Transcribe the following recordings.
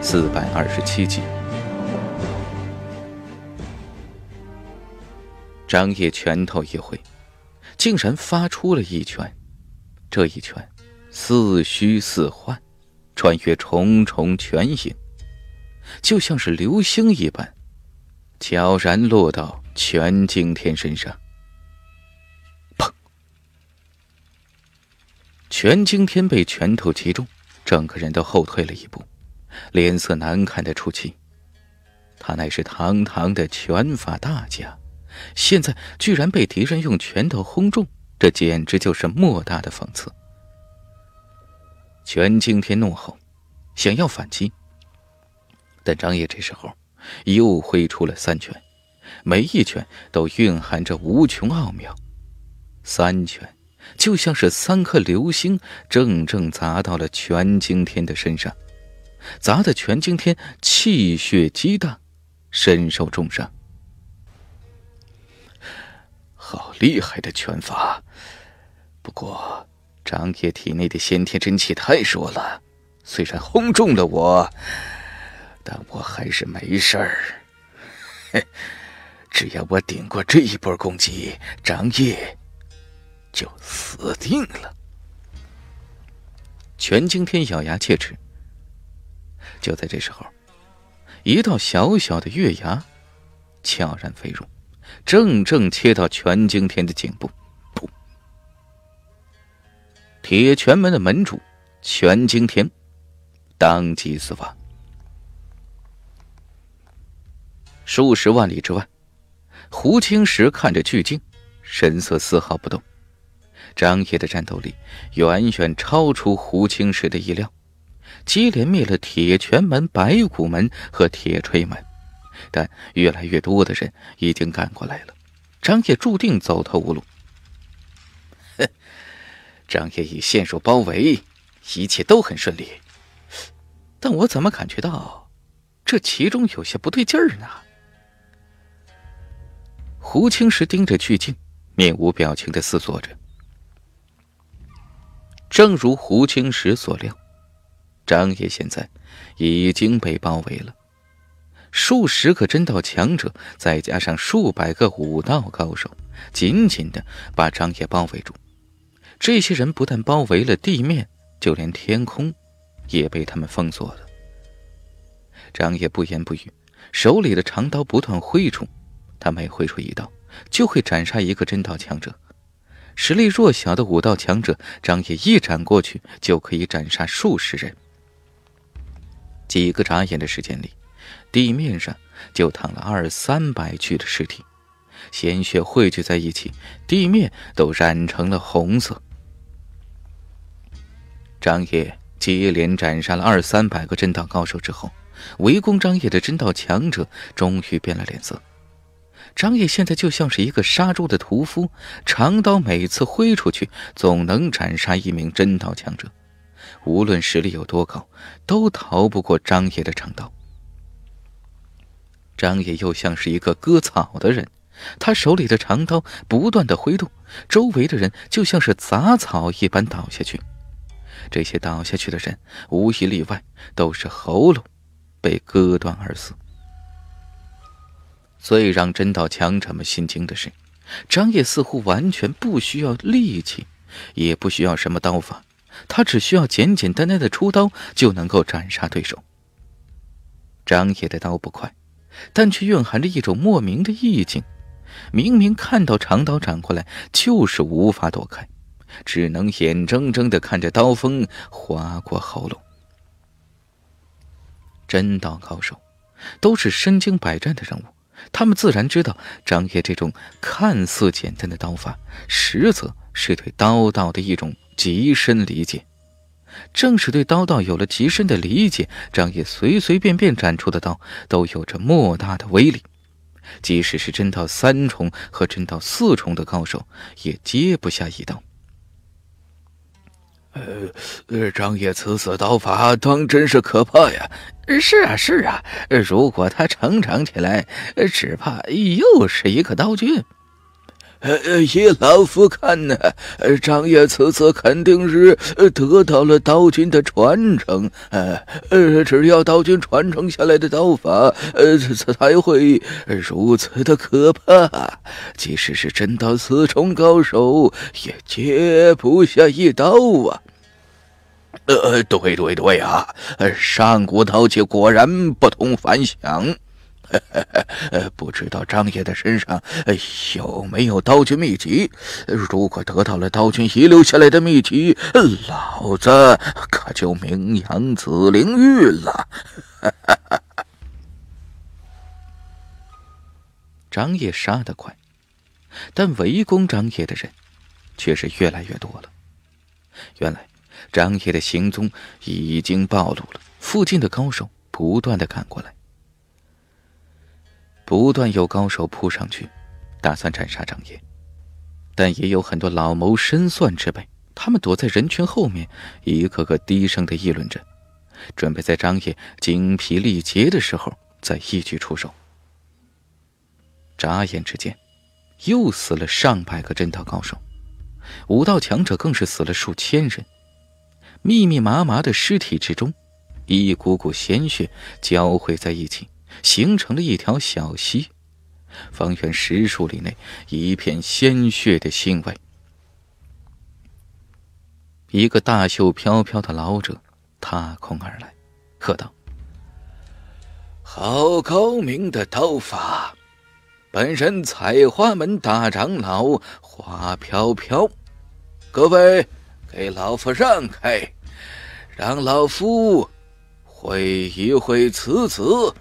四百二十七集，张叶拳头一挥，竟然发出了一拳。这一拳似虚似幻，穿越重重拳影，就像是流星一般，悄然落到全惊天身上。砰！全惊天被拳头击中，整个人都后退了一步。脸色难看得出奇，他乃是堂堂的拳法大家，现在居然被敌人用拳头轰中，这简直就是莫大的讽刺。全惊天怒吼，想要反击，但张掖这时候又挥出了三拳，每一拳都蕴含着无穷奥妙，三拳就像是三颗流星，正正砸到了全惊天的身上。砸的全惊天气血激荡，身受重伤。好厉害的拳法！不过张爷体内的先天真气太弱了，虽然轰中了我，但我还是没事儿。只要我顶过这一波攻击，张烨就死定了。全惊天咬牙切齿。就在这时候，一道小小的月牙悄然飞入，正正切到全惊天的颈部。噗！铁拳门的门主全惊天当即死亡。数十万里之外，胡青石看着巨镜，神色丝毫不动。张掖的战斗力远远超出胡青石的意料。接连灭了铁拳门、白骨门和铁锤门，但越来越多的人已经赶过来了。张掖注定走投无路。哼，张掖已陷入包围，一切都很顺利，但我怎么感觉到这其中有些不对劲儿呢？胡青石盯着巨镜，面无表情地思索着。正如胡青石所料。张掖现在已经被包围了，数十个真道强者，再加上数百个武道高手，紧紧的把张掖包围住。这些人不但包围了地面，就连天空也被他们封锁了。张烨不言不语，手里的长刀不断挥出，他每挥出一刀，就会斩杀一个真道强者。实力弱小的武道强者，张烨一斩过去，就可以斩杀数十人。几个眨眼的时间里，地面上就躺了二三百具的尸体，鲜血汇聚在一起，地面都染成了红色。张叶接连斩杀了二三百个真道高手之后，围攻张叶的真道强者终于变了脸色。张叶现在就像是一个杀猪的屠夫，长刀每次挥出去，总能斩杀一名真道强者。无论实力有多高，都逃不过张爷的长刀。张爷又像是一个割草的人，他手里的长刀不断的挥动，周围的人就像是杂草一般倒下去。这些倒下去的人，无一例外都是喉咙被割断而死。最让真道强者们心惊的是，张爷似乎完全不需要力气，也不需要什么刀法。他只需要简简单单的出刀就能够斩杀对手。张野的刀不快，但却蕴含着一种莫名的意境。明明看到长刀斩过来，就是无法躲开，只能眼睁睁的看着刀锋划过喉咙。真刀高手都是身经百战的人物，他们自然知道张野这种看似简单的刀法，实则是对刀道的一种。极深理解，正是对刀道有了极深的理解，张掖随随便便斩出的刀都有着莫大的威力，即使是真道三重和真道四重的高手也接不下一刀。呃，呃，张掖此次刀法当真是可怕呀！是啊，是啊，如果他成长起来，只怕又是一个刀具。呃呃，依老夫看呢，张爷此次肯定是得到了刀君的传承。呃呃，只要刀君传承下来的刀法，呃，才会如此的可怕。即使是真刀四重高手，也接不下一刀啊！呃，对对对啊，上古刀器果然不同凡响。呃，不知道张爷的身上有没有刀具秘籍？如果得到了刀具遗留下来的秘籍，老子可就名扬紫灵域了。张爷杀得快，但围攻张爷的人却是越来越多了。原来张爷的行踪已经暴露了，附近的高手不断的赶过来。不断有高手扑上去，打算斩杀张掖，但也有很多老谋深算之辈，他们躲在人群后面，一个个低声的议论着，准备在张掖精疲力竭的时候再一举出手。眨眼之间，又死了上百个真道高手，武道强者更是死了数千人，密密麻麻的尸体之中，一股股鲜血交汇在一起。形成了一条小溪，方圆十数里内一片鲜血的腥味。一个大袖飘飘的老者踏空而来，喝道：“好高明的刀法！本人采花门大长老花飘飘，各位给老夫让开，让老夫会一会此子。”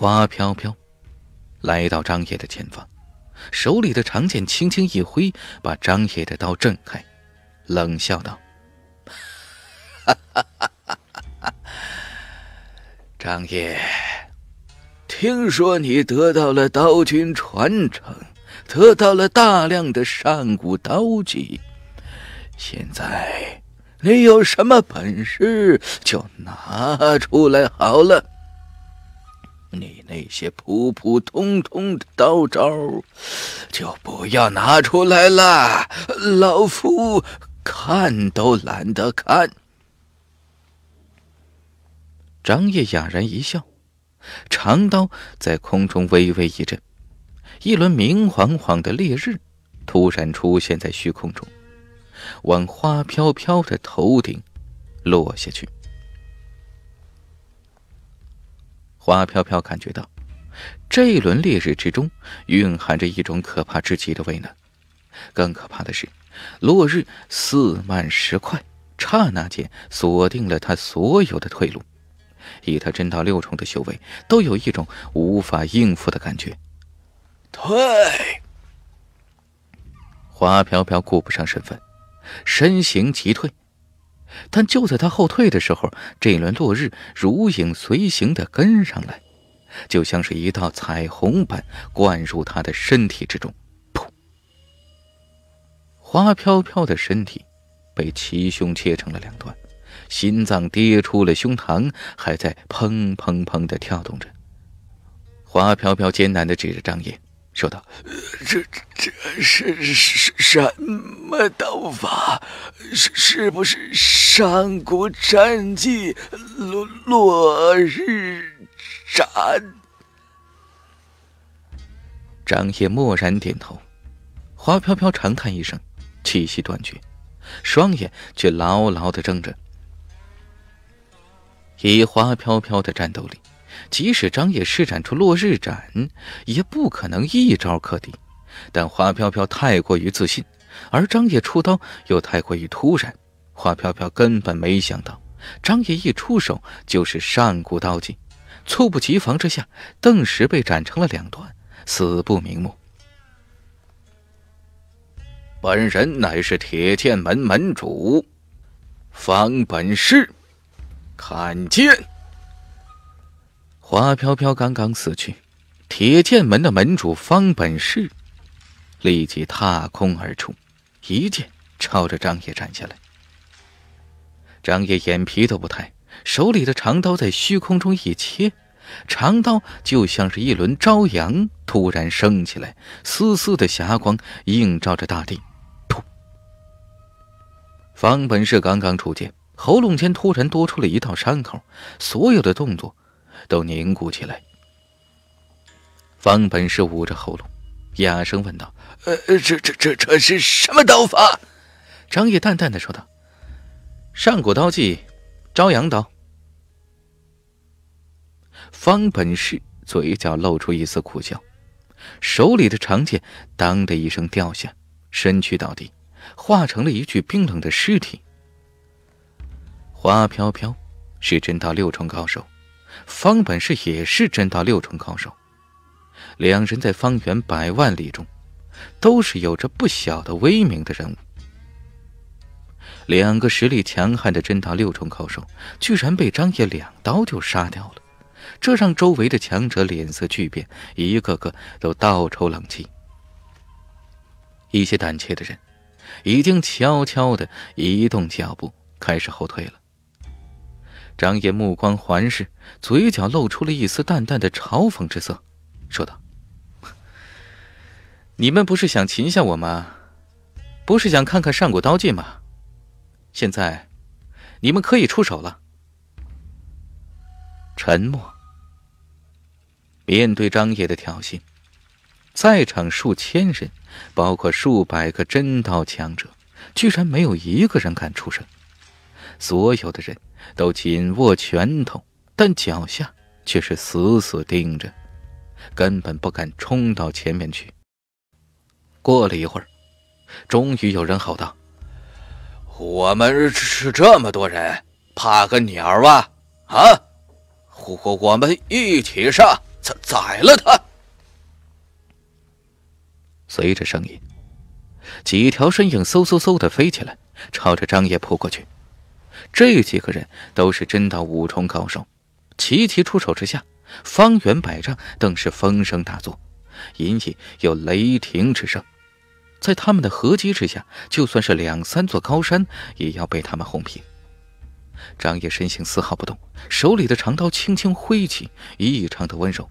花飘飘来到张掖的前方，手里的长剑轻轻一挥，把张掖的刀震开，冷笑道：“ 张掖，听说你得到了刀君传承，得到了大量的上古刀技，现在你有什么本事，就拿出来好了。”你那些普普通通的刀招，就不要拿出来了，老夫看都懒得看。张叶哑然一笑，长刀在空中微微一震，一轮明晃晃的烈日突然出现在虚空中，往花飘飘的头顶落下去。花飘飘感觉到，这一轮烈日之中蕴含着一种可怕至极的味能。更可怕的是，落日四慢十快，刹那间锁定了他所有的退路。以他真道六重的修为，都有一种无法应付的感觉。退！花飘飘顾不上身份，身形急退。但就在他后退的时候，这一轮落日如影随形地跟上来，就像是一道彩虹般灌入他的身体之中。噗！花飘飘的身体被齐胸切成了两段，心脏跌出了胸膛，还在砰砰砰地跳动着。花飘飘艰难地指着张野。说道：“这这是是什么刀法？是是不是上古战绩？落落日斩？”张烨默然点头，花飘飘长叹一声，气息断绝，双眼却牢牢的睁着。以花飘飘的战斗力。即使张掖施展出落日斩，也不可能一招克敌。但花飘飘太过于自信，而张掖出刀又太过于突然，花飘飘根本没想到，张掖一出手就是上古刀技，猝不及防之下，顿时被斩成了两段，死不瞑目。本人乃是铁剑门门主，方本事，看剑。花飘飘刚刚死去，铁剑门的门主方本世立即踏空而出，一剑朝着张掖斩下来。张掖眼皮都不抬，手里的长刀在虚空中一切，长刀就像是一轮朝阳突然升起来，丝丝的霞光映照着大地。突，方本世刚刚出剑，喉咙间突然多出了一道伤口，所有的动作。都凝固起来。方本是捂着喉咙，哑声问道：“呃，这、这、这、这是什么刀法？”张毅淡淡的说道：“上古刀技，朝阳刀。”方本是嘴角露出一丝苦笑，手里的长剑“当”的一声掉下，身躯倒地，化成了一具冰冷的尸体。花飘飘是真道六重高手。方本是也是真道六重高手，两人在方圆百万里中，都是有着不小的威名的人物。两个实力强悍的真道六重高手，居然被张掖两刀就杀掉了，这让周围的强者脸色巨变，一个个都倒抽冷气。一些胆怯的人，已经悄悄的移动脚步，开始后退了。张爷目光环视，嘴角露出了一丝淡淡的嘲讽之色，说道：“你们不是想擒下我吗？不是想看看上古刀技吗？现在，你们可以出手了。”沉默。面对张爷的挑衅，在场数千人，包括数百个真刀强者，居然没有一个人敢出声。所有的人。都紧握拳头，但脚下却是死死盯着，根本不敢冲到前面去。过了一会儿，终于有人吼道：“我们是这么多人，怕个鸟啊！啊，我我们一起上，宰宰了他！”随着声音，几条身影嗖嗖嗖的飞起来，朝着张爷扑过去。这几个人都是真道五重高手，齐齐出手之下，方圆百丈，更是风声大作，隐隐有雷霆之声。在他们的合击之下，就算是两三座高山，也要被他们轰平。张掖身形丝毫不动，手里的长刀轻轻挥起，异常的温柔，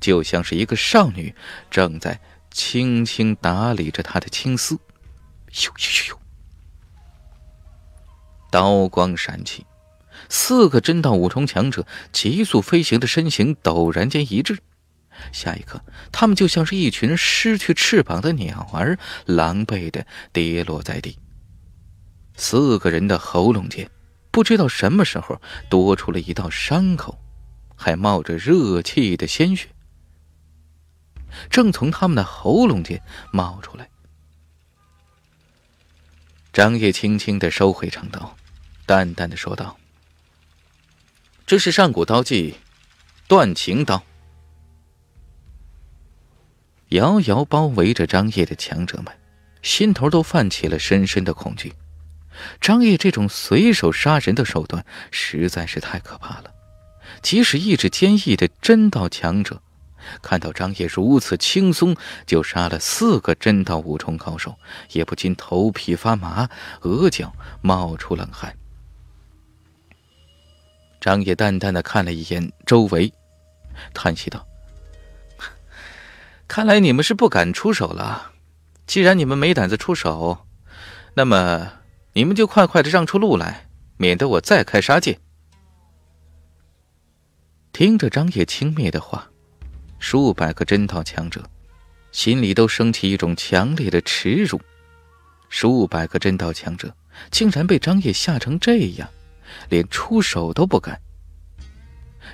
就像是一个少女正在轻轻打理着她的青丝。咻咻咻咻。刀光闪起，四个真道五重强者急速飞行的身形陡然间一滞，下一刻，他们就像是一群失去翅膀的鸟儿，狼狈的跌落在地。四个人的喉咙间，不知道什么时候多出了一道伤口，还冒着热气的鲜血，正从他们的喉咙间冒出来。张烨轻轻的收回长刀。淡淡的说道：“这是上古刀技，断情刀。”遥遥包围着张掖的强者们，心头都泛起了深深的恐惧。张掖这种随手杀人的手段实在是太可怕了。即使意志坚毅的真道强者，看到张烨如此轻松就杀了四个真道五重高手，也不禁头皮发麻，额角冒出冷汗。张野淡淡的看了一眼周围，叹息道：“看来你们是不敢出手了。既然你们没胆子出手，那么你们就快快的让出路来，免得我再开杀戒。”听着张野轻蔑的话，数百个真道强者心里都升起一种强烈的耻辱。数百个真道强者竟然被张野吓成这样！连出手都不敢，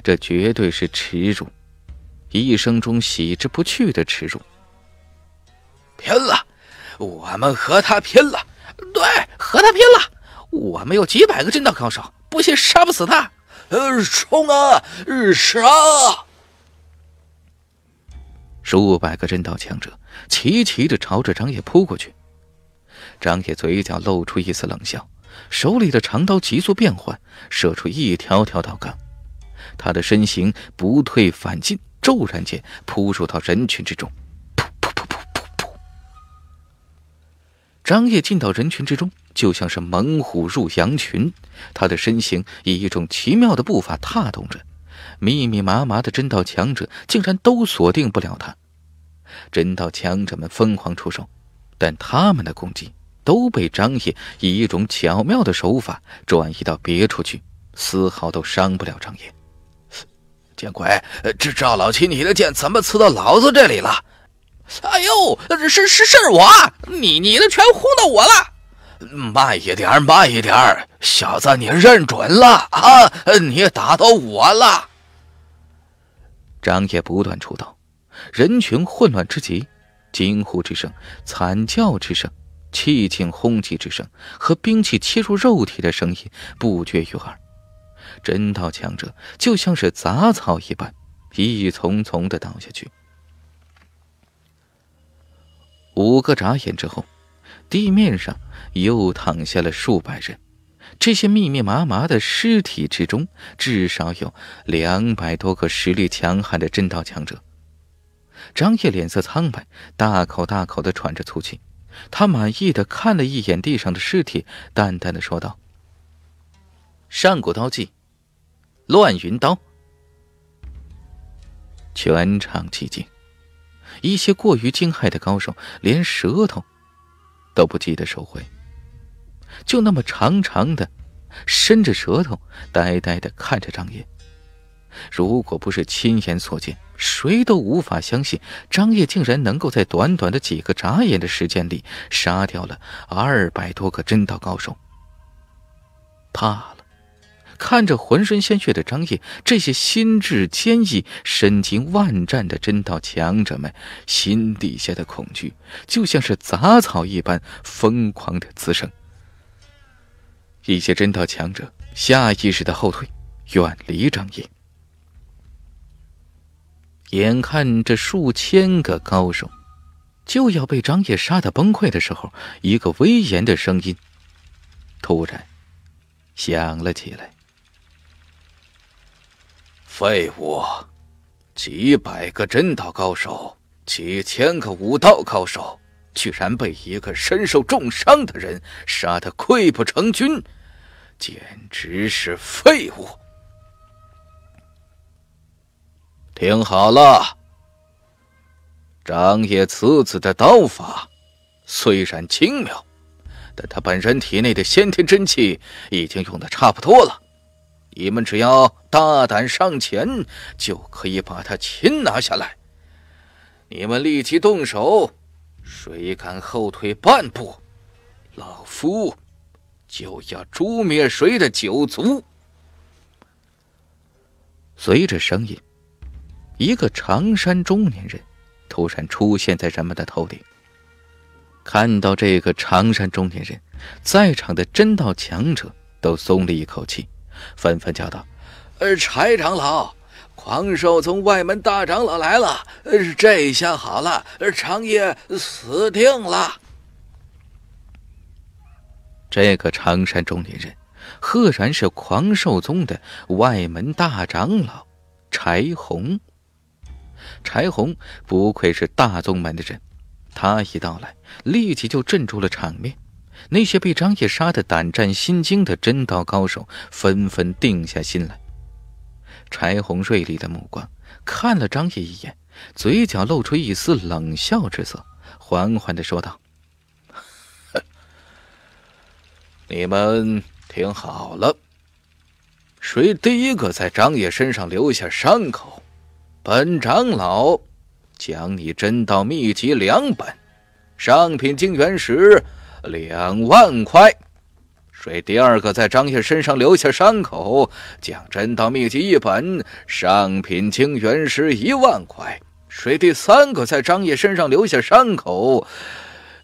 这绝对是耻辱，一生中洗之不去的耻辱。拼了，我们和他拼了！对，和他拼了！我们有几百个真道高手，不信杀不死他！呃，冲啊！杀！数百个真道强者齐齐的朝着张野扑过去，张野嘴角露出一丝冷笑。手里的长刀急速变换，射出一条条刀杠，他的身形不退反进，骤然间扑入到人群之中。噗噗噗噗噗噗！张烨进到人群之中，就像是猛虎入羊群。他的身形以一种奇妙的步伐踏动着，密密麻麻的真道强者竟然都锁定不了他。真道强者们疯狂出手，但他们的攻击……都被张掖以一种巧妙的手法转移到别处去，丝毫都伤不了张掖。见鬼！这赵老七，你的剑怎么刺到老子这里了？哎呦，是是是，我，你你的拳轰到我了！慢一点，慢一点，小子，你认准了啊！你打到我了！张掖不断出刀，人群混乱之极，惊呼之声，惨叫之声。气劲轰击之声和兵器切入肉体的声音不绝于耳，真道强者就像是杂草一般，一丛丛的倒下去。五个眨眼之后，地面上又躺下了数百人。这些密密麻麻的尸体之中，至少有两百多个实力强悍的真道强者。张烨脸色苍白，大口大口的喘着粗气。他满意的看了一眼地上的尸体，淡淡的说道：“上古刀技，乱云刀。”全场寂静，一些过于惊骇的高手连舌头都不记得收回，就那么长长的伸着舌头，呆呆的看着张野。如果不是亲眼所见，谁都无法相信张掖竟然能够在短短的几个眨眼的时间里杀掉了二百多个真道高手。怕了，看着浑身鲜血的张掖，这些心智坚毅、身经万战的真道强者们心底下的恐惧就像是杂草一般疯狂的滋生。一些真道强者下意识的后退，远离张掖。眼看着数千个高手就要被张掖杀得崩溃的时候，一个威严的声音突然响了起来：“废物！几百个真道高手，几千个武道高手，居然被一个身受重伤的人杀得溃不成军，简直是废物！”听好了，张掖此子的刀法虽然轻妙，但他本身体内的先天真气已经用的差不多了。你们只要大胆上前，就可以把他擒拿下来。你们立即动手，谁敢后退半步，老夫就要诛灭谁的九族。随着声音。一个长衫中年人突然出现在人们的头顶。看到这个长衫中年人，在场的真道强者都松了一口气，纷纷叫道：“呃，柴长老，狂兽宗外门大长老来了！呃，这下好了，长夜死定了！”这个长衫中年人，赫然是狂兽宗的外门大长老柴红。柴红不愧是大宗门的人，他一到来，立即就镇住了场面。那些被张掖杀得胆战心惊的真道高手纷纷定下心来。柴红锐利的目光看了张掖一眼，嘴角露出一丝冷笑之色，缓缓的说道：“你们听好了，谁第一个在张掖身上留下伤口？”本长老，将你真道秘籍两本，上品金元石两万块。谁第二个在张爷身上留下伤口，将真道秘籍一本，上品金元石一万块。谁第三个在张爷身上留下伤口，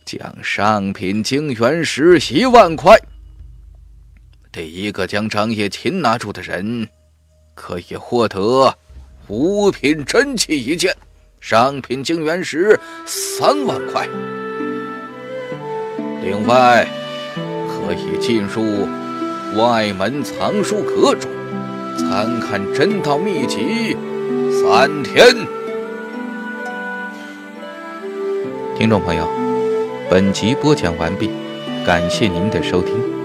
将上品金元石一万块。第一个将张爷擒拿住的人，可以获得。五品真气一件，商品晶元石三万块。另外，可以进入外门藏书阁中，参看真道秘籍三天。听众朋友，本集播讲完毕，感谢您的收听。